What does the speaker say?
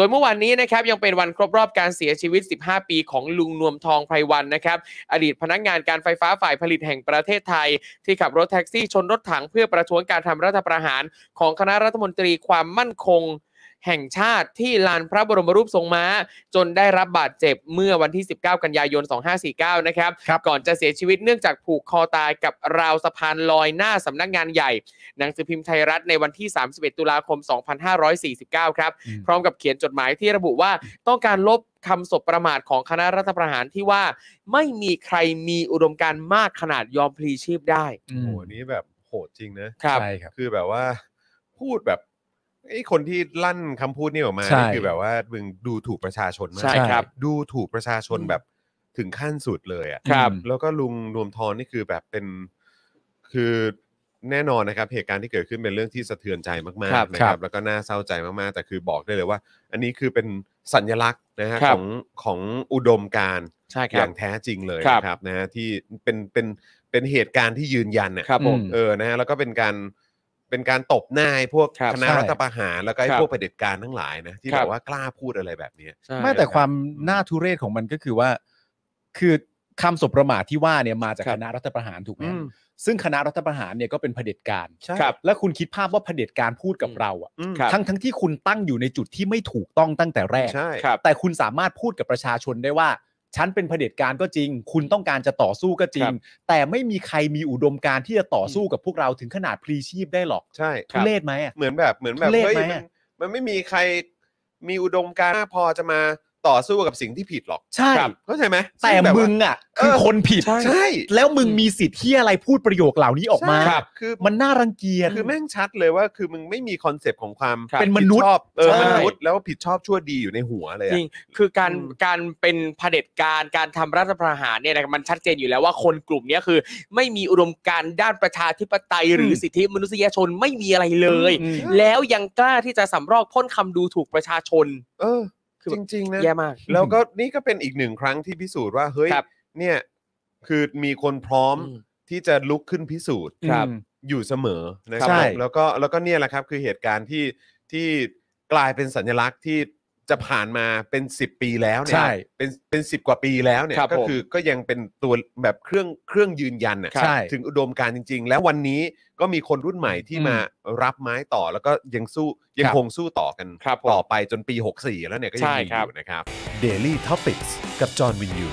โดยเมื่อวานนี้นะครับยังเป็นวันครบรอบการเสียชีวิต 15 ปีของลุงนวมทองไพรวันนะครับอดีตพนักงานการไฟฟ้าฝ่ายผลิตแห่งประเทศไทย ที่ขับรถแท็กซี่ชนรถถังเพื่อประท้วงการทำรัฐประหารของคณะรัฐมนตรีความมั่นคงแห่งชาติที่ลานพระบรมรูปทรงม้าจนได้รับบาดเจ็บ เมื่อวันที่ 19 กันยายน 2549นะครับก่อนจะเสียชีวิตเนื่องจากผูกคอตายกับราวสะพานลอยหน้าสำนักงานใหญ่ หนังสือพิมพ์ไทยรัฐในวันที่ 31 ตุลาคม 2549 ครับพร้อมกับเขียนจดหมายที่ระบุว่าต้องการลบคำสบประมาทของคณะรัฐประหารที่ว่าไม่มีใครมีอุดมการมากขนาดยอมพลีชีพได้โอ้โหนี้แบบโหดจริงนะใช่ครับคือแบบว่าพูดแบบไอ้คนที่ลั่นคำพูดนี่ออกมานี่คือแบบว่ามึงดูถูกประชาชนมากใช่ครับ ดูถูกประชาชนแบบถึงขั้นสุดเลยอ่ะครับแล้วก็ลุงรวมทอน นี่คือแบบเป็นคือแน่นอนนะครับ เหตุการณ์ที่เกิดขึ้นเป็นเรื่องที่สะเทือนใจมากๆนะครับแล้วก็น่าเศร้าใจมากๆ แต่คือบอกได้เลยว่า อันนี้คือเป็นสัญลักษณ์นะฮะของของอุดมการใช่คอรับย่างแท้จริงเลยครับนะครับนะฮะที่เป็นเป็นเป็นเหตุการณ์ที่ยืนยันเนี่ยครับผมเออนะฮะแล้วก็เป็นการเป็นการตบหน้าพวกคณะรัฐประหารแล้วก็ไอ้พวกเผด็จการทั้งหลายนะที่แบอกบว่ากล้าพูดอะไรแบบนี้ไม่แต่ความน่าทุเรศของมันก็คือว่า คือคำสบประมาทที่ว่าเนี่ยมาจากคณะรัฐประหารถูกไหมซึ่งคณะรัฐประหารเนี่ยก็เป็นเผด็จการครับ และคุณคิดภาพว่าเผด็จการพูดกับเราอ่ะทั้งทั้งที่คุณตั้งอยู่ในจุดที่ไม่ถูกต้องตั้งแต่แรกแต่คุณสามารถพูดกับประชาชนได้ว่าฉันเป็นเผด็จการก็จริง คุณต้องการจะต่อสู้ก็จริง แต่ไม่มีใครมีอุดมการณ์ที่จะต่อสู้กับพวกเราถึงขนาดพลีชีพได้หรอก ใช่ทุเลศไหมเหมือนแบบ เหมือนแบบเฮ้ยไมันไม่มีใครมีอุดมการณ์าพอจะมาต่อสู้กับสิ่งที่ผิดหรอกใช่เข้าใจไหมแต่บบมึงอ่ะคือคนผิดใช่ แล้วมึงมีสิทธิ์ที่อะไรพูดประโยคเหล่านี้ออกมาครับคือมันน่ารังเกียจคือแม่งชัดเลยว่าคือมึงไม่มีคอนเซปต์ของความเป็นมนุษย์ชอบเออมนุษย์แล้วผิดชอบชั่วดีอยู่ในหัวเลยจริงคือการการเป็นเผด็จการการทำรัฐประหารเนี่ยนะมันชัดเจนอยู่แล้วว่าคนกลุ่มนี้คือไม่มีอุดมการณ์ด้านประชาธิปไตยหรือสิทธิมนุษยชนไม่มีอะไรเลย แล้วยังกล้าที่จะสำรอกพ่นคำดูถูกประชาชน เออคือจริงๆนะแย่มากแล้วก็นี่ก็เป็นอีกหนึ่งครั้งที่พิสูจน์ว่าเฮ้ยเนี่ยคือมีคนพร้อมที่จะลุกขึ้นพิสูจน์ครับอยู่เสมอนะครับแล้วก็แล้วก็เนี่ยแหละครับ คือเหตุการณ์ที่ที่กลายเป็นสัญลักษณ์ที่จะผ่านมาเป็น 10 ปีแล้วเนี่ยใช่เป็นเป็นสิกว่าปีแล้วเนี่ยก็คือก็ยังเป็นตัวแบบเครื่องเครื่องยืนยันน่ะใช่ถึงอุดมการจริง ๆ แล้ววันนี้ก็มีคนรุ่นใหม่ที่มารับไม้ต่อ แล้วก็ยังสู้ยังคงสู้ต่อกันครับต่อไปจนปี 64 แล้วเนี่ยก็ยังมีอยู่นะครับ Daily t o p i c กกับจอห์นวินยู